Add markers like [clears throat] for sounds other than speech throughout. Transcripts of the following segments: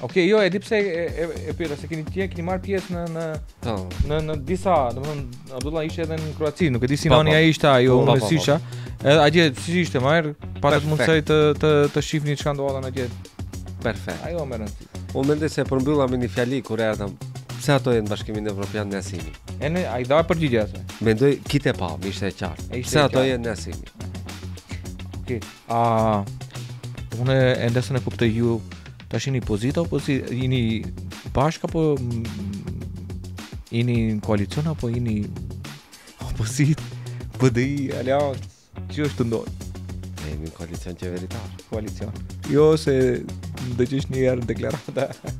Okej, okay, jo, di pse e, e, e pyeta se keni ti keni marr pjesë në në oh. në në disa, domethënë Abdullah ishte edhe në Kroaci, nuk e di si mani po, po. ai ishte ajo, më sisha. Edhe atje si ishte marr, pa të mund të të të shihni çka ndodhte atje. Perfekt. Ajo më rëndë. Unë më ndesë përmbylla mbylla me një fjali kur erdham. Pse ato janë bashkimin evropian me Asimin. E ne ai dha për gjithë Mendoj kitë pa, më ishte e qartë. Pse ato janë në Asimin. Okej. Okay. Ah. Unë e ndesën e kuptoj ju Ta shini pozita apo si jini bashkë apo mm, jini në koalicion apo jini opozit [laughs] PDI Alianc Që është të ndonjë? Ne e një koalicion që e Koalicion Jo se dhe që është njerë në deklarata [laughs]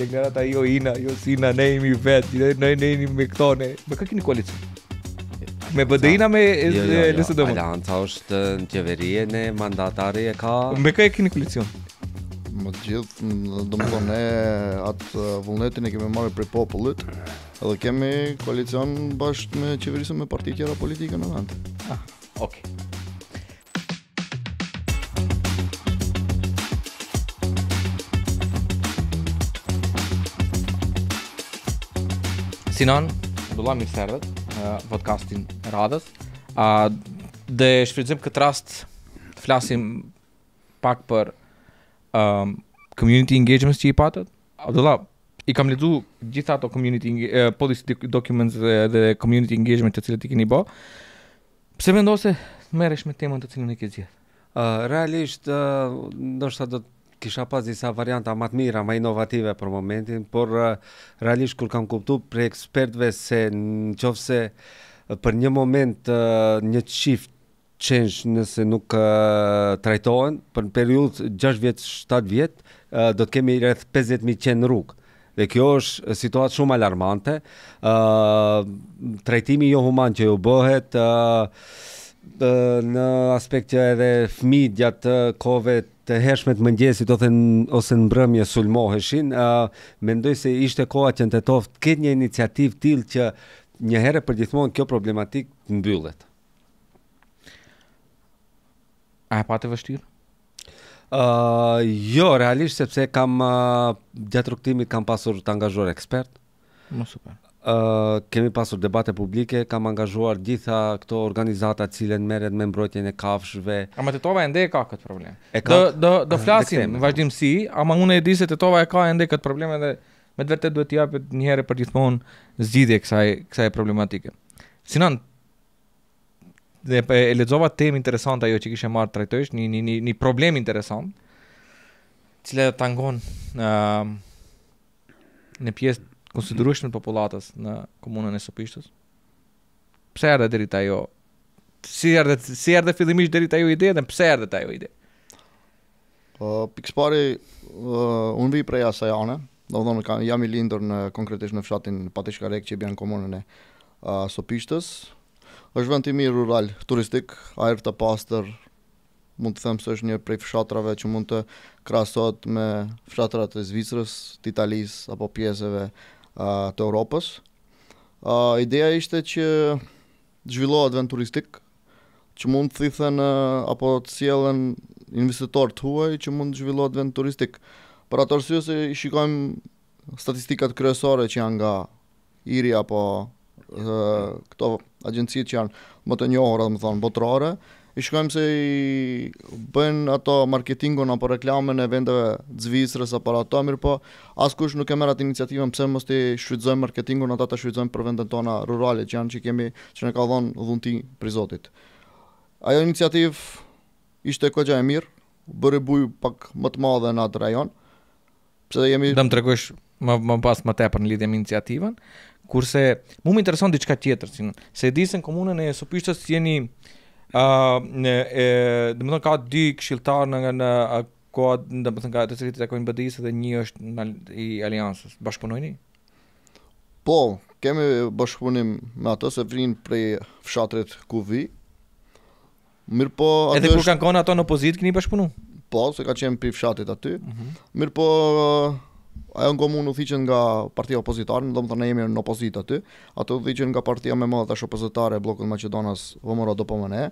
Deklarata jo ina, jo sina, ina, ne imi vetë Ne ne imi me këto ne Me ka kini koalicion? Me bëdë me lësë dëmë jo, jo, jo, Alianca është në qeverie, ne mandatari e ka Me ka e kini koalicion? më të gjithë, do më të ne atë uh, vullnetin e kemi marrë për popullit edhe kemi koalicion bashkë me qeverisën me partit tjera politike në vend. Ah, okej. Okay. Sinan, dola mirë sërët, uh, podcastin radhës, uh, dhe shfridzim këtë rast të flasim pak për um, community engagements që i patët. Abdulla, i kam lezu gjitha ato community uh, policy documents dhe, dhe community engagement të cilët i keni bo. Pse vendose merresh me temën të cilën e ke zgjedhur? uh, realisht uh, ndoshta do të kisha pas disa varianta më të mira, më inovative për momentin, por uh, realisht kur kam kuptuar prej ekspertve se nëse uh, për një moment uh, një çift qenësh nëse nuk uh, trajtohen, për në periud 6 vjetë, 7 vjetë, uh, do të kemi rreth 50.000 qenë në rrugë. Dhe kjo është situatë shumë alarmante. Uh, trajtimi jo human që ju bëhet, uh, në aspekt që edhe fmi gjatë kove të hershme të mëngjesit ose në, ose në mbrëmje sulmoheshin, uh, mendoj se ishte koha që në të toftë këtë një iniciativ tilë që një herë për gjithmonë kjo problematik të mbyllet. A e patë vështirë? Uh, jo, realisht, sepse kam uh, gjatë rukëtimit kam pasur të angazhuar ekspert. Më super. Uh, kemi pasur debate publike, kam angazhuar gjitha këto organizata cilën meret me mbrojtjen e kafshve. A më të tova e ndë e ka këtë problem. E ka? Do, do, flasim, uh, në vazhdim si, ama unë e di se të tova e ka e ndë këtë problem edhe me të vërtet duhet t'i japë një herë për gjithmonë zgjidhje kësaj kësaj problematike. Sinan, dhe e lexova temë interesante ajo që kishe marrë trajtoresh, një një një problem interesant, cila tangon ë uh, në pjesë konsiderueshme të popullatës në komunën e Sopishtës. Pse erdhe deri te ajo? Si erdhe si erdhi fillimisht deri te ajo ide dhe pse erdhe te ajo ide? Po uh, pikëpari uh, unë vi prej asaj ane, do të thonë jam i lindur në konkretisht në fshatin Patishkarek që bën komunën e uh, Sopishtës, është vend i mirë rural, turistik, ajër të pastër. Mund të them se është një prej fshatrave që mund të krahasohet me fshatrat e Zvicrës, të Italisë apo pjesëve uh, të Europës. Uh, ideja ishte që zhvillohet vend turistik që mund të thithen uh, apo të sjellen investitor të huaj që mund të zhvillohet vend turistik. Për atë arsye se i shikojmë statistikat kryesore që janë nga Iri apo uh, këto agjencitë që janë më të njohura, më thonë, botërore, i shkojmë se i bëjnë ato marketingun apo reklamën e vendeve dzvisrës apo ato, mirë po, askush nuk e mërë atë iniciativën, pëse mos të shvizojmë marketingun, ato të shvizojmë për vendet tona rurale, që janë që kemi, që në ka dhonë dhunti prizotit. Ajo iniciativë ishte kogja e mirë, bërë buj pak më të madhe në atë rajon, pëse jemi... Dëmë të regush më, më pas më tepër në lidhje me iniciativën, Kurse mu më intereson diçka tjetër, sin, se e di se në komunën e Sopishtës jeni ë uh, në do të thonë ka dy këshilltar në në ko të thonë ka të cilët i takojnë bdi dhe një është në, i Aliansës. Bashkëpunojni? Po, kemi bashkëpunim me ato se vrin prej fshatret ku vi. Mir po, Edhe kur kanë kona ato në opozit keni bashkëpunu? Po, se ka qenë për fshatit aty. Mm -hmm. Mir po, ajo në komunë u thiqen nga partia opozitarë, në më të ne jemi në opozit aty, ato u thiqen nga partia me madhe tash opozitare e blokët Macedonas vëmëra do pëmëne,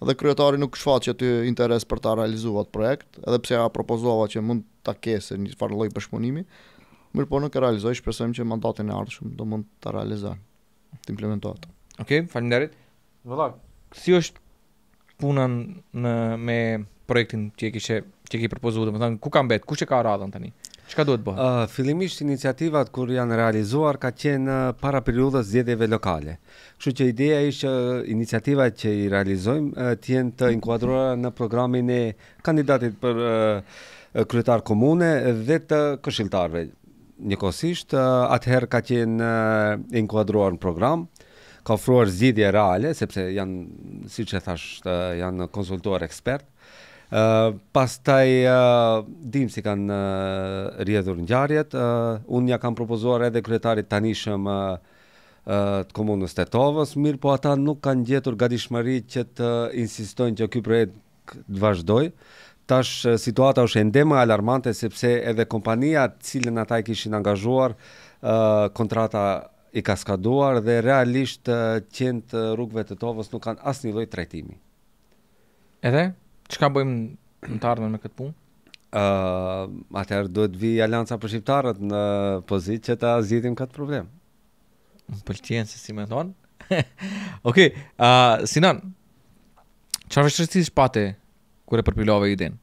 po dhe kryetari nuk shfaq që aty interes për ta realizuat atë projekt, edhe pse a propozova që mund të kese një farë loj përshmonimi, mirë po nuk e realizoj, shpresojmë që mandatin e ardhëshmë do mund të realizoj, të implementuat. Ok, falinderit. Vëllak, si është punën në, me projektin që e kishe që ki propozu, dhe më thënë, ku ka mbet, ku që ka radhën tani? Çka duhet bëhet? Ëh, ah, uh, fillimisht iniciativat kur janë realizuar ka qenë para periudhës zgjedhjeve lokale. Kështu që ideja ishte që iniciativat që i realizojmë uh, të jenë të inkuadruara në programin e kandidatit për uh, kryetar komune dhe të këshilltarëve. Njëkohësisht uh, atëherë ka qenë uh, inkuadruar në program ka ofruar zgjidhje reale sepse janë siç e thash janë konsultuar ekspert pas taj uh, dim si kanë uh, rjedhur në gjarjet, uh, unë nja kanë propozuar edhe kretarit të nishëm uh, uh, të komunës të tovës, mirë po ata nuk kanë gjetur ga dishmëri që të insistojnë që kjo projekt të vazhdoj, tash situata është më alarmante, sepse edhe kompania cilën ata i kishin angazhuar uh, kontrata i kaskaduar dhe realisht qend rrugëve të tovës nuk kanë asnjë lloj trajtimi. Edhe? Që ka bëjmë në të ardhën me këtë punë? Uh, Atëherë duhet vi alianca për shqiptarët në pozitë që ta zgjidhim këtë problem. Më se si me thonë. [laughs] Okej, okay, uh, Sinan, Çfarë arve shërësit ishtë pate kure përpilove i din?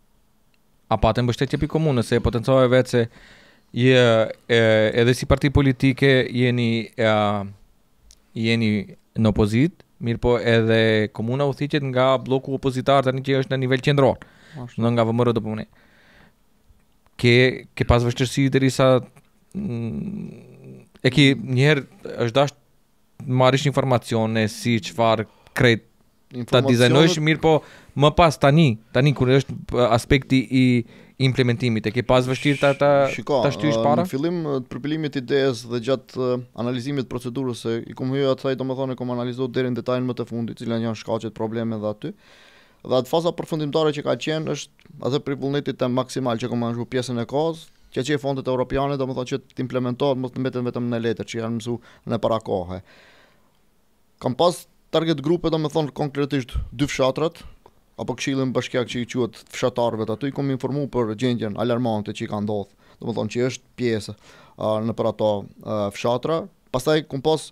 A patë më bështetje komunë, nëse potencove vetë se je, e, edhe si parti politike jeni, e, jeni në opozitë, mirë po edhe komuna u thiqet nga bloku opozitar tani që është në nivel qendror. Do nga VMR do punë. Ke pas pas vështirësi derisa mm, e ki mm. një herë është dash marrish informacione si çfarë kret ta dizajnosh mirë po më pas tani tani kur është aspekti i implementimit e ke pas vështirë ta ta ta shtysh para? Në fillim të përpilimit të idejës dhe gjatë analizimit të procedurës se i kum hyrë atë do më thonë kom analizuar deri në detajin më të fundit, cilën janë shkaqet probleme dhe aty. Dhe atë faza përfundimtare që ka qenë është atë vullnetit të maksimal që kom anëshu pjesën e kohës, që që e fondet e Europiane, do më thonë që të implementohet, më të mbetën vetëm në letër që janë mësu në para kohë. Kam pas target grupe, do konkretisht dy fshatrat, apo këshillin bashkiak që i quhet fshatarëve aty kom informu për gjendjen alarmante që i ka ndodhur domethënë që është pjesë në për ato fshatra pastaj kom pas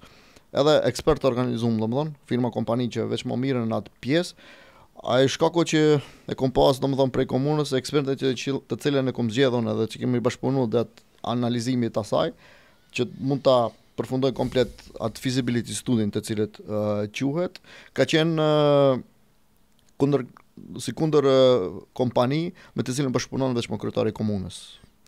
edhe ekspert të organizum domethënë firma kompani që veç më mirë në atë pjesë A e shkako që e kom pas do më thonë prej komunës, ekspertet që të cilën e kom zgjedhën edhe që kemi bashkëpunuar dhe analizimit të asaj, që mund të përfundoj komplet atë feasibility studin të cilët uh, quhet, ka qenë uh, kundër si kundër kompani me të cilën bashkëpunon vetëm kryetari i komunës.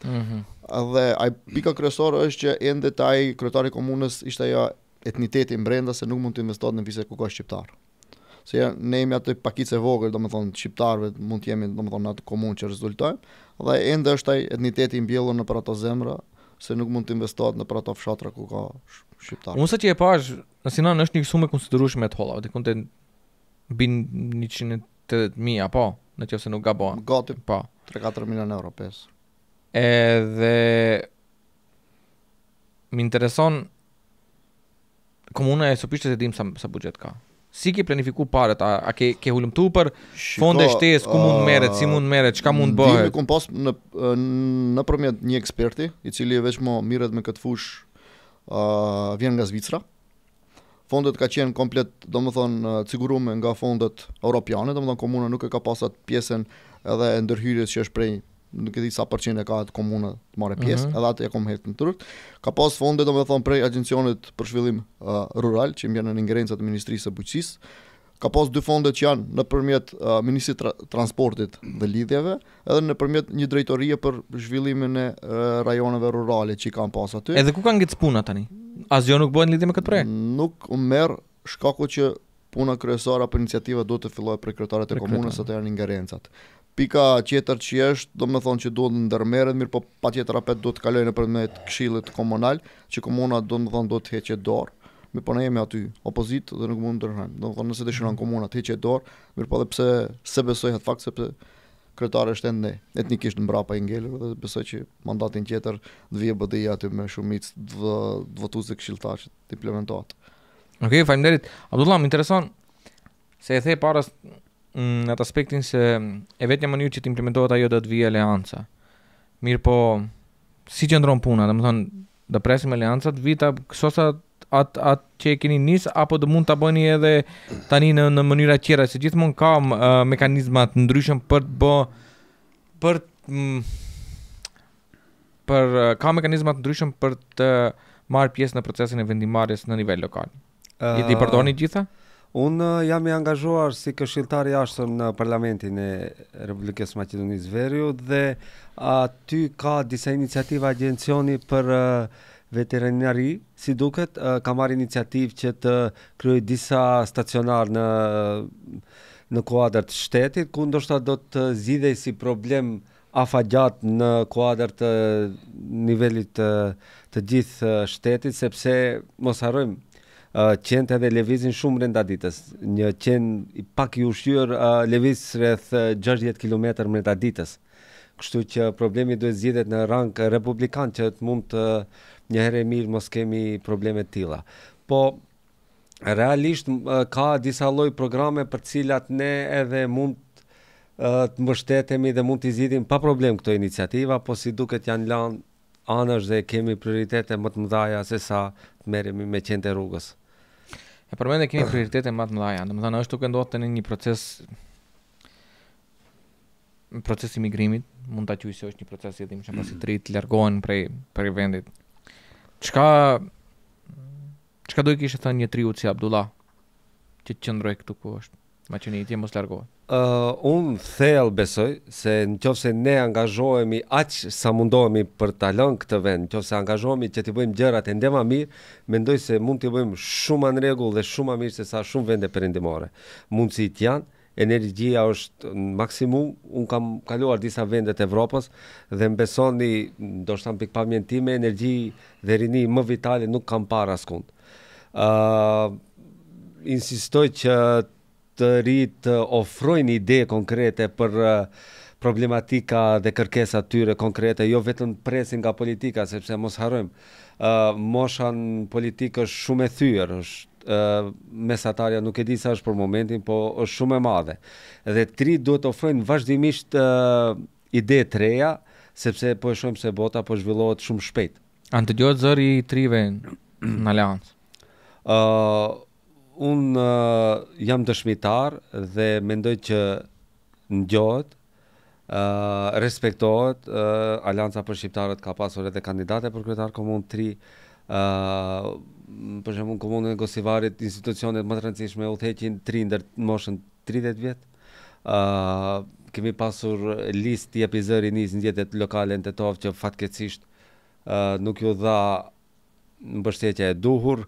Mhm. Mm dhe ai pika kryesore është që ende ai kryetari i komunës ishte ajo etniteti brenda se nuk mund të investohet në vise ku ka shqiptar. Se ja, ne jemi atë pakicë vogël, domethënë shqiptarëve mund të jemi domethënë atë komunë që rezulton, dhe ende është ai etniteti i mbjellur në proto zemra se nuk mund të investohet në proto fshatra ku ka shqiptar. Unë sa ti e pash, asina është nuk sumë konsiderosh me të kontent bin 180.000 apo në qëfë se nuk gabova. Gati, pa. Po. 3-4 milion euro, E Edhe... Më intereson... Komuna e Sopishtës e dim sa, sa buxhet ka. Si ke planifiku paret? A, a ke, ke hullumtu për fonde shtes, ku mund uh, meret, si mund meret, qka mund bëhet? Dimi kom në, nëpërmjet përmjet një eksperti, i cili e veçmo më miret me këtë fush, uh, vjen nga Zvicra fondet ka qenë komplet, do më thonë, cigurume nga fondet europiane, do më thonë, komuna nuk e ka pasat pjesën edhe e ndërhyrjes që është prej, nuk e di sa përqin e ka atë komuna të mare pjesë, uh mhm. -huh. edhe atë e kom hertë në tërkt. Ka pas fondet, do më thonë, prej agencionit për shvillim uh, rural, që mbjene në ingerencët e Ministrisë e Bujqësisë. ka pas dy fondet që janë në përmjet uh, Ministri tra Transportit dhe Lidhjeve, edhe në përmjet një drejtorie për zhvillimin e uh, rajoneve rurale që i kanë pas aty. Edhe ku kanë gjithë puna tani? Azi jo nuk bëhet lidhje me këtë projekt. Nuk u merr shkaku që puna kryesore apo iniciativa duhet të fillojë prej kryetarëve të komunës ato janë ngarencat. Pika tjetër që është, do të thonë që duhet ndërmerret mirë, po patjetër apo duhet të kalojë nëpërmjet këshillit komunal, që komuna do të thonë duhet të heqë dorë me po nejemi aty opozit dhe nuk mund të Do nërëhem. thonë nëse të shënë në komunat, heqe e dorë, mirë po dhe pse se besoj hëtë fakt, sepse kryetari është shtetit ne etnikisht në i ngelur dhe besoj që mandatin tjetër do vije BDI aty me shumicë të votuesve këshilltarëve të implementuar. Okej, okay, faleminderit. Abdullah, më intereson se e the para në mm, atë aspektin se e vetë një mënyrë që të implementohet ajo dhe të vijë aleanca. Mirë po, si që ndronë puna, dhe më thonë, dhe presim aleancat, të vijë kësosat atë atë që e keni nis apo do mund ta bëni edhe tani në në mënyra tjera se gjithmonë ka uh, mekanizma të ndryshëm për të bë për mm, për uh, ka mekanizma të ndryshëm për të marr pjesë në procesin e vendimmarrjes në nivel lokal. Uh, I di uh, përdorni gjitha? Un uh, jam i angazhuar si këshilltar i jashtëm në parlamentin e Republikës së Maqedonisë Veriut dhe aty ka disa iniciativa agjencioni për uh, veterinari, si duket, ka marrë iniciativë që të kryoj disa stacionar në në kuadrat të shtetit, ku ndoshta do të zgjidhej si problem afagjat në kuadër të nivelit të, të gjithë shtetit, sepse mos harrojmë qenë të edhe levizin shumë rënda ditës. Një qenë i pak i ushqyër leviz levizë rreth 60 km rënda ditës. Kështu që problemi duhet zhjithet në rang republikan që të mund të një herë e mirë mos kemi probleme të tilla. Po realisht ka disa lloj programe për të cilat ne edhe mund të mbështetemi dhe mund të zgjidhim pa problem këto iniciativa, po si duket janë lanë anësh dhe kemi prioritete më të mëdhaja se sa të merremi me qendë rrugës. E përmendë kemi prioritete më të mëdhaja, domethënë është duke ndodhur tani një proces procesi migrimit, mund ta quajë se është një proces i dhimbshëm pasi [clears throat] të rit largohen prej prej vendit Çka çka do i kishte thënë një triu si Abdullah që qëndroi këtu ku është? Ma që një mos largohet. Uh, unë thell besoj se në qofë se ne angazhohemi aqë sa mundohemi për talon këtë vend, në qofë se angazhohemi që t'i bëjmë gjërat e ndema mirë, mendoj se mund t'i bëjmë shumë anregull dhe shumë a mirë se sa shumë vende përindimore. Mundë si t'janë, energjia është në maksimum, unë kam kaluar disa vendet Evropës dhe më besoni, do shtam pik pamjen energji dhe rini më vitale nuk kam parë askund. Uh, insistoj që të rritë ofrojnë ide konkrete për problematika dhe kërkesa tyre konkrete, jo vetëm presin nga politika, sepse mos harëm, uh, moshan politikë është shumë e thyër, është mesatarja nuk e di sa është për momentin, po është shumë e madhe. Dhe tri duhet të ofrojnë vazhdimisht ide të reja, sepse po e shojmë se bota po zhvillohet shumë shpejt. në të gjotë zëri i trive në aleancë? Uh, unë uh, jam dëshmitar dhe mendoj që në gjotë, uh, respektohet, uh, alianca për shqiptarët ka pasur edhe kandidate për kretar komunë tri, për shembull komunën e Gosivarit, institucionet më të rëndësishme u theqin 3 ndër moshën 30 vjet. ë uh, kemi pasur listë i epizodëri në zgjedhjet lokale në Tetov që fatkeqësisht ë uh, nuk ju dha mbështetja e duhur.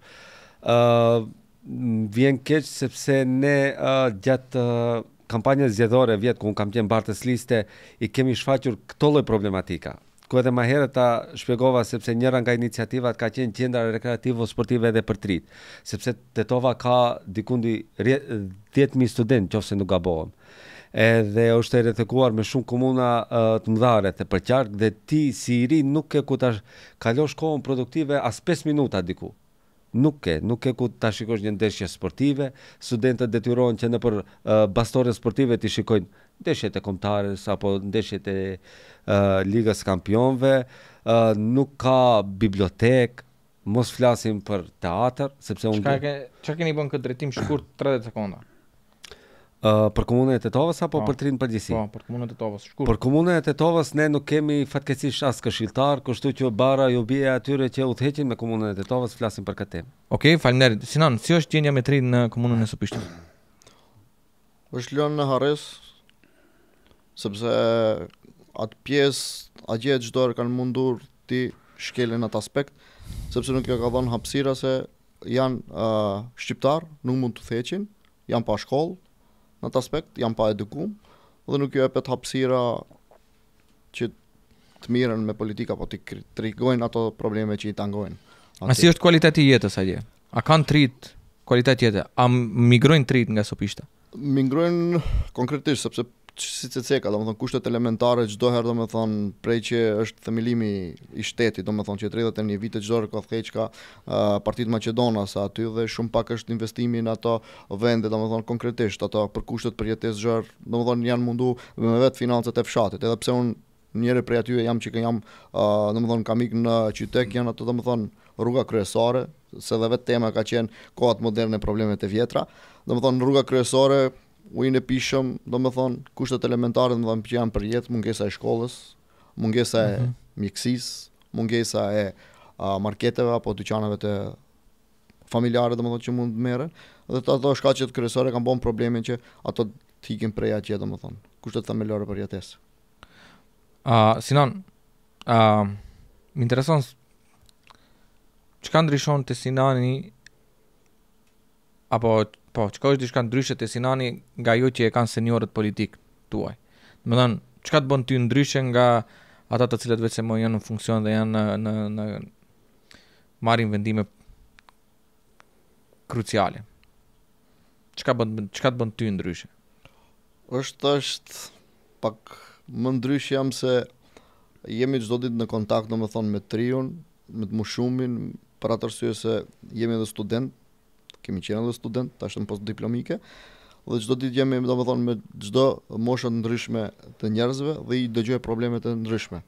ë uh, vjen keq sepse ne uh, gjatë uh, kampanjës zgjedhore vjet ku un kam qenë bartës liste i kemi shfaqur këto lloj problematika ku edhe ma herë ta shpjegova sepse njëra nga iniciativat ka qenë qendra rekreativo sportive edhe për tritë, sepse Tetova ka dikundi 10.000 student, që nuk gabohem, edhe është e rethekuar me shumë komuna uh, të mdhare të përqark, dhe ti si i ri nuk ke ku ta kalosh kohën produktive as 5 minuta diku. Nuk ke, nuk ke ku ta shikosh një ndeshje sportive, studentët detyrojnë që në për uh, bastore sportive të shikojnë uh, ndeshjet e kombëtarës apo ndeshjet e uh, Ligës Kampionëve, uh, nuk ka bibliotek, mos flasim për teatr, sepse unë... Qëka ke, që keni bënë këtë drejtim shkurt 30 sekonda? Uh, për komunën e Tetovës apo pa, po. për trinë përgjësi? Po, për komunën e Tetovës, shkurt. Për komunën e Tetovës ne nuk kemi fatkesish asë këshiltar, kështu që bara ju bie atyre që u me komunën e Tetovës, flasim për këtë temë. Okej, okay, falënderit. Sinan, si është gjendja me trinë në komunën e Sopishtit? Është lënë në harres, sepse atë pjesë, a gjetë gjithë kanë mundur ti shkelen atë aspekt, sepse nuk jo ka dhonë hapsira se janë uh, shqiptar, nuk mund të theqin, janë pa shkollë, në atë aspekt, janë pa edukum, dhe nuk jo e pet hapsira që të miren me politika, po të trikojnë ato probleme që i tangojnë. A si është kualiteti jetës, a A kanë tritë kualitet jetë? A migrojnë tritë nga sopishtë? Migrojnë konkretisht, sepse si të ceka, do më thonë kushtet elementare gjdo herë do më thonë prej që është themilimi i shteti, do më thonë që të redhët e një vitë gjdo herë këtë heqka partit Macedonas aty dhe shumë pak është investimi në ato vende, do më thonë konkretisht, ato për kushtet për jetes gjërë, do më thonë janë mundu dhe me vetë financët e fshatit, edhe pse unë njëre prej aty jam që jam, do më thonë kam në qytek, janë ato do më thonë rruga kryesore, se dhe vetë tema ka qenë kohat moderne problemet e vjetra, do më thonë rruga kryesore, ujin e pishëm, do të thonë, kushtet elementare do të mbajnë janë për jetë, mungesa e shkollës, mungesa e mhm. mjekësisë, mungesa e marketeve apo dyqaneve të familjare, do të thonë, që mund të merren, dhe ato ato shkaqe të kryesore kanë bën problemin që ato të ikin prej atje, do të thonë. kushtet familjare për jetesë. Ë, uh, sinon, uh, më intereson çka ndryshon te sinani apo po, çka është diçka ndryshe e Sinani nga ju që e kanë seniorët politik tuaj. Do të që çka të bën ty ndryshe nga ata të cilët vetëm janë në funksion dhe janë në në në marrin vendime kruciale. Çka bën çka të bën ty ndryshe? Është është pak më ndryshe jam se jemi çdo ditë në kontakt, thonë me triun, me të mushumin për atë arsye se jemi edhe student, kemi qenë edhe student, tash në diplomike, dhe çdo ditë më domethënë me çdo moshë të ndryshme të njerëzve dhe i dëgjoj probleme të ndryshme.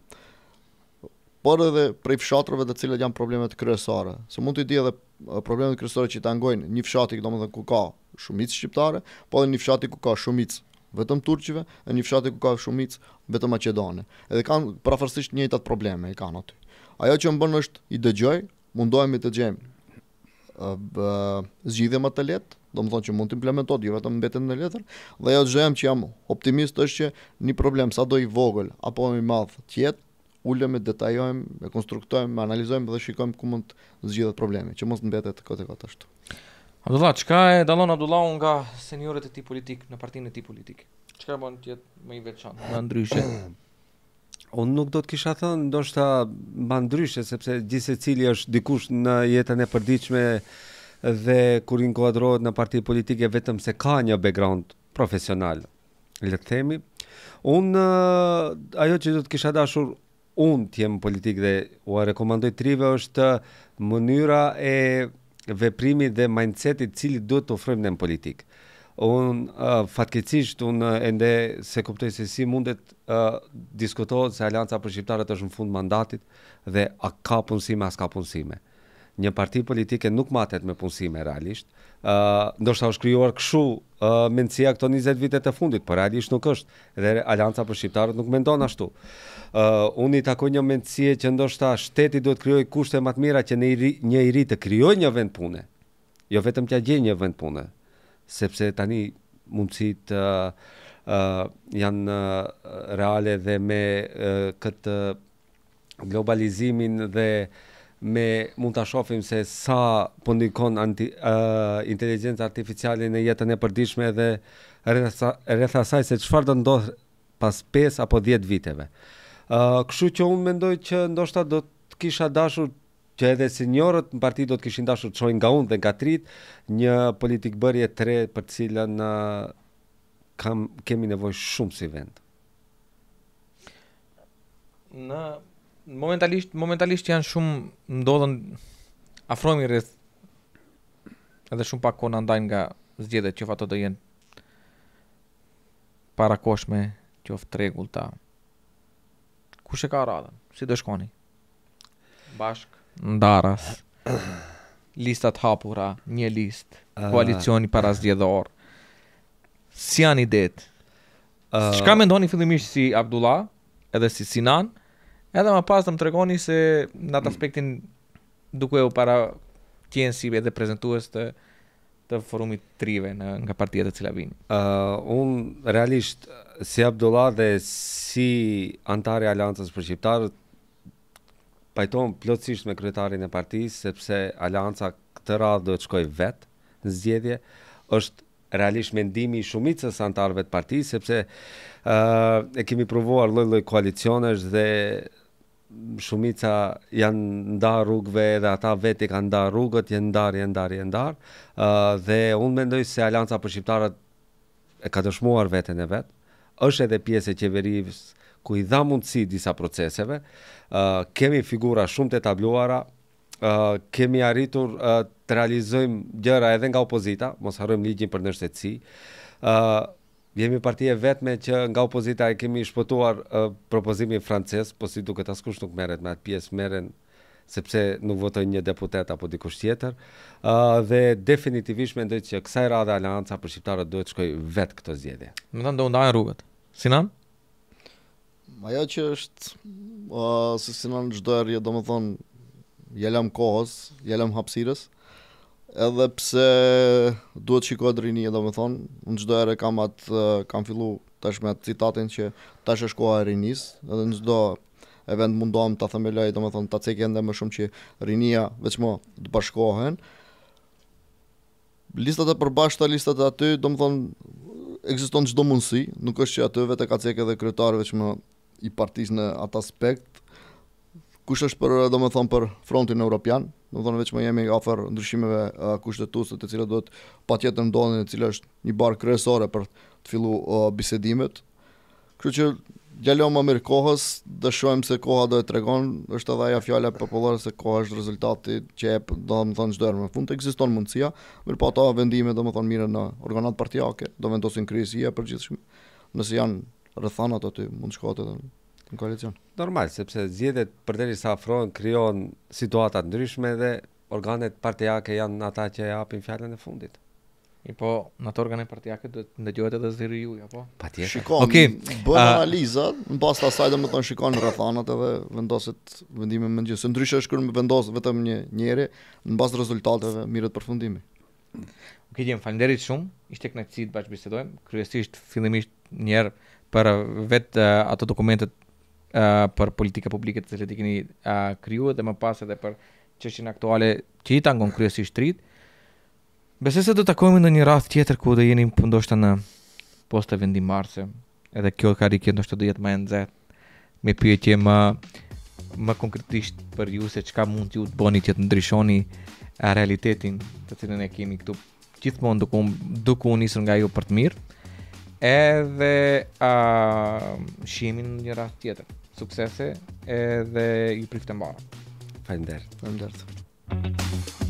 Por edhe prej fshatrave të cilët janë problemet kryesore, se mund të di edhe problemet kryesore që tangojnë një fshati domethënë ku ka shumicë shqiptare, po edhe një fshati ku ka shumicë vetëm turqive, dhe një fshati ku ka shumicë vetëm maqedone. Edhe kanë prafërsisht njëjtat probleme i kanë aty. Ajo që më bën është i dëgjoj, mundohemi të gjejmë uh, zgjidhje më të lehtë, do të thonë që mund të implementohet jo vetëm mbetet në letër, dhe ajo që jam që jam optimist është që një problem sado i vogël apo i madh të jetë, ulëm e detajojmë, e konstruktojmë, e analizojmë dhe shikojmë ku mund të zgjidhet problemi, që mos mbetet kote kote ashtu. Abdullah, çka e dallon Abdullahun nga seniorët e tij politik në partinë e tij politik? Çka mund të jetë më i veçantë, Në ndryshe? [clears throat] Unë nuk do të kisha thënë, do shta ma sepse gjithse cili është dikush në jetën e përdiqme dhe kur inkuadrohet në partijë politike vetëm se ka një background profesional, le të themi. Unë, ajo që do të kisha dashur unë të jemë politik dhe u a rekomandoj trive është mënyra e veprimi dhe mindsetit cili do të ofrojmë në politikë unë uh, un unë ende se kuptoj se si mundet uh, diskutohet se Alianca për Shqiptarët është në fund mandatit dhe a ka punësime, a s'ka punësime. Një parti politike nuk matet me punësime realisht, uh, ndoshta është kryuar këshu uh, mencia këto 20 vitet e fundit, për realisht nuk është, dhe Alianca për Shqiptarët nuk mendon ashtu. Uh, unë i takoj një mencie që ndoshta shteti duhet kryoj kushte matë mira që një iri, një iri të kryoj një vend pune, jo vetëm të gjej një vend pune, sepse tani mundësit uh, janë uh, reale dhe me uh, këtë globalizimin dhe me mund të shofim se sa pëndikon po uh, inteligencë artificiali në jetën e përdishme dhe rrëtha saj se qëfar të ndodhë pas 5 apo 10 viteve. Uh, këshu që unë mendoj që ndoshta do të kisha dashur që edhe seniorët në partit do të kishin dashur të shojnë nga unë dhe nga trit një politik bërje të re për cilën kam, kemi nevoj shumë si vend. Në momentalisht, momentalisht janë shumë ndodhen afrojmë edhe shumë pak kona ndaj nga zgjede që fa do jenë para koshme që ofë tregull ta. Kushe ka radhën? Si do shkoni? Bashk? ndaras. Listat hapura, një list, koalicioni para Si janë idet? që ka me ndoni fillimisht si Abdullah, edhe si Sinan, edhe ma pas të më tregoni se në atë aspektin duke u para kjenë si edhe prezentuës të të forumit trive në, nga partia e cila vini? Uh, unë realisht, si Abdullah dhe si antare aliancës për shqiptarët, pajton plotësisht me kryetarin e partisë sepse alianca këtë radhë do të shkojë vetë në zgjedhje është realisht mendimi i shumicës antarëve të partisë sepse ë uh, e kemi provuar lloj-lloj koalicionesh dhe shumica janë ndarë rrugëve dhe ata vetë kanë ndarë rrugët, janë ndar, janë ndar, janë ndar. ë uh, dhe unë mendoj se alianca për shqiptarët e ka dëshmuar veten e vet. Është edhe pjesë e qeverisë ku i dha mundësi disa proceseve, uh, kemi figura shumë të tabluara, uh, kemi arritur uh, të realizojmë gjëra edhe nga opozita, mos harrojmë ligjin për nështetësi, uh, jemi partije vetme që nga opozita e kemi shpëtuar uh, propozimin frances, po si duke të askush nuk meret me atë pjesë, meren sepse nuk votoj një deputet apo dikush tjetër. uh, dhe definitivisht mendoj që kësaj rada Alianca për shqiptarët duhet shkoj shkojë vetë këto zgjedhje. Më thanë do ndajnë rrugët. Sinan? Ajo që është uh, se si në çdo herë domethën ja lëm kohës, ja lëm hapësirës. Edhe pse duhet shikoj drini domethën, në çdo herë kam at kam fillu tash me citatin që tash është koha e rinis, edhe në çdo event mundohem ta themeloj domethën ta cekë ende më shumë që rinia veçmë do të bashkohen. Listat e përbashta, listat e aty, do më thonë, egziston qdo mundësi, nuk është që aty vetë ka cekë edhe dhe kryetarëve që i partisë në atë aspekt, kush është për, do më thonë, për frontin europian, do më thonë veç jemi afer ndryshimeve kushtetuese të cilat do të pa ndonën e cilë është një barë kresore për të fillu bisedimet. Kështë që gjallon më mirë kohës, dëshojmë se koha do e tregon, është edhe aja fjale popullore se koha është rezultati që e do më thonë gjdo fund, ekziston mundësia, mirë pa po ta vendime domethënë më në organat partijake, do vendosin krizi e nëse janë rëthanat aty mund të shkohet edhe në koalicion. Normal, sepse zgjedhjet përderisa afrohen krijojnë situata të ndryshme dhe organet partijake janë ata që japin fjalën e fundit. I po, në të organet partijake do të ndëgjohet edhe zëri juja, po? Pa tjetër. Shikon, okay. bërë uh, analizat, në të asaj dhe më shikon në rëthanat edhe vendosit vendime më njësë. Ndryshë është kërë më vendosit vetëm një njeri, në basta rezultateve mirët për fundimi. Ok, jem, falinderit shumë, ishte kënë të bashkë bisedojmë, kryesisht, fillimisht njerë, për vetë uh, ato dokumentet uh, për politika publike të cilët i keni uh, dhe më pas edhe për çështjen aktuale që i tangon kryesisht tritë. shtrit se do të takojmë në një rath tjetër ku do jeni ndoshta në postë vendim marse, edhe kjo ka rikjet ndoshta do jetë më e nëzet, me pyetje më, më konkretisht për ju se qka mund ju të bëni që të ndryshoni realitetin të cilën e kemi këtu gjithmonë duku, duku unisën nga ju për të mirë edhe a uh, shihemin një rast tjetër. Suksese edhe ju priftë mbarë. Faleminderit. Faleminderit. Faleminderit.